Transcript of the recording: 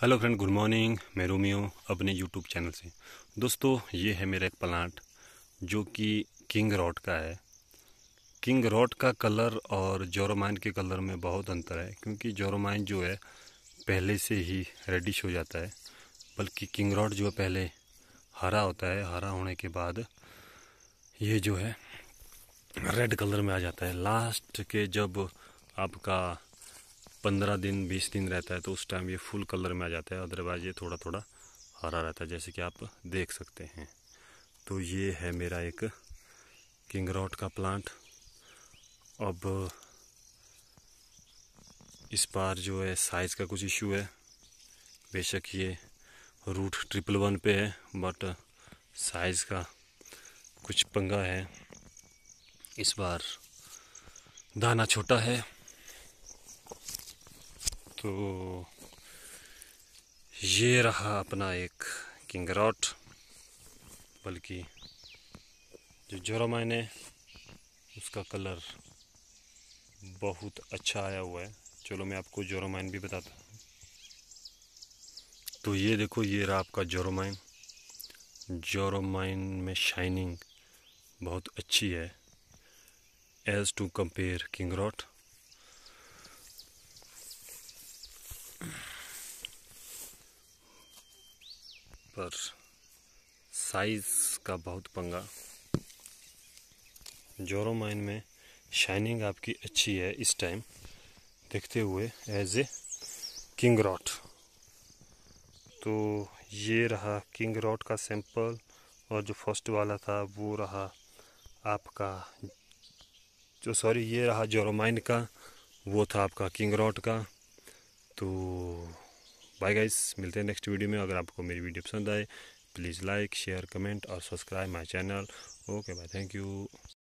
hello friend good morning मैं Romeo अपने YouTube channel से दोस्तों ये है मेरा एक प्लांट जो कि किंग रॉट का है किंग रॉट का कलर और जोरोमाइन के कलर में बहुत अंतर है क्योंकि जोरोमाइन जो है पहले से ही रेडिश हो जाता है बल्कि किंग रॉट जो है पहले हरा होता है हरा होने के बाद ये जो है रेड कलर में आ जाता है लास्ट के जब आपका पंद्रह दिन बीस दिन रहता है तो उस टाइम ये फुल कलर में आ जाता है अदरवाइज़ ये थोड़ा थोड़ा हरा रहता है जैसे कि आप देख सकते हैं तो ये है मेरा एक किंगरॉट का प्लांट अब इस बार जो है साइज़ का कुछ इशू है बेशक ये रूट ट्रिपल वन पे है बट साइज़ का कुछ पंगा है इस बार दाना छोटा है तो ये रहा अपना एक किंगरॉट बल्कि जो जोरा है उसका कलर बहुत अच्छा आया हुआ है चलो मैं आपको जोरोमाइन भी बताता हूँ तो ये देखो ये रहा आपका जोरोमाइन जोरोमाइन में शाइनिंग बहुत अच्छी है एज़ टू कंपेयर रॉट पर साइज़ का बहुत पंगा जोरो माइन में शाइनिंग आपकी अच्छी है इस टाइम देखते हुए एज ए किंग रॉट तो ये रहा किंग रॉट का सैंपल और जो फर्स्ट वाला था वो रहा आपका जो सॉरी ये रहा जोरोमाइन का वो था आपका किंग रॉट का तो बाय गाइस मिलते हैं नेक्स्ट वीडियो में अगर आपको मेरी वीडियो पसंद आए प्लीज़ लाइक शेयर कमेंट और subscribe my channel okay bye thank you